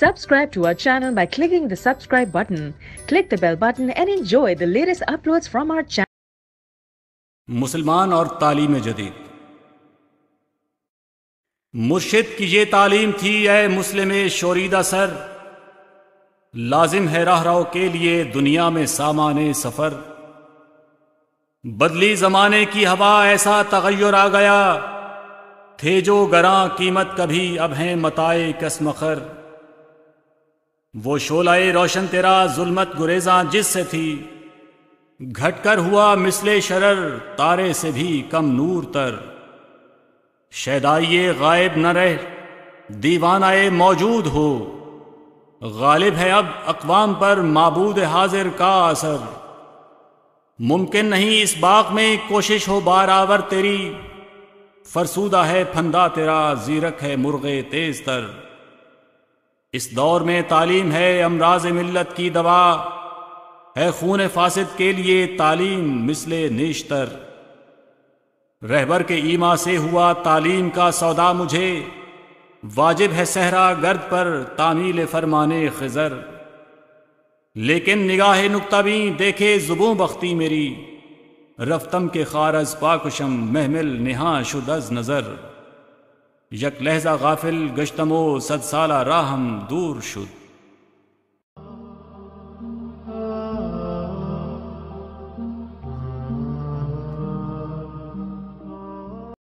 Subscribe to our channel by clicking the subscribe button. Click the bell button and enjoy the latest uploads from our channel. मुसलमान और तालीम जदीद मुर्शिद की ये तालीम थी ए मुस्लिम शोरीदा सर लाजिम है राह राव के लिए दुनिया में सामान सफ़र बदली ज़माने की हवा ऐसा तगैर आ गया थे जो गरा कीमत कभी अब हैं मताए कसमखर वो शोलाए रोशन तेरा जुलमत गुरेजा जिससे थी घटकर हुआ मिसले शरर तारे से भी कम नूर तर शैदाइए गायब न रह दीवानाए मौजूद हो गालिब है अब अकवाम पर मबूद हाजिर का असर मुमकिन नहीं इस बाग में कोशिश हो बारावर तेरी फरसूदा है फंदा तेरा जीरक है मुर्गे तेज तर इस दौर में तालीम है अमराज मिलत की दवा है खून फासिद के लिए तालीम मिसले निश्तर रहबर के ईमा से हुआ तालीम का सौदा मुझे वाजिब है सहरा गर्द पर तामील फरमाने खजर लेकिन निगाह नुकताबी देखे जुबू बख्ती मेरी रफ्तम के खारज पाकुशम महमिल नहा शुदज नज़र یک لحظه غافل گشتم و صد ساله راهم دور شد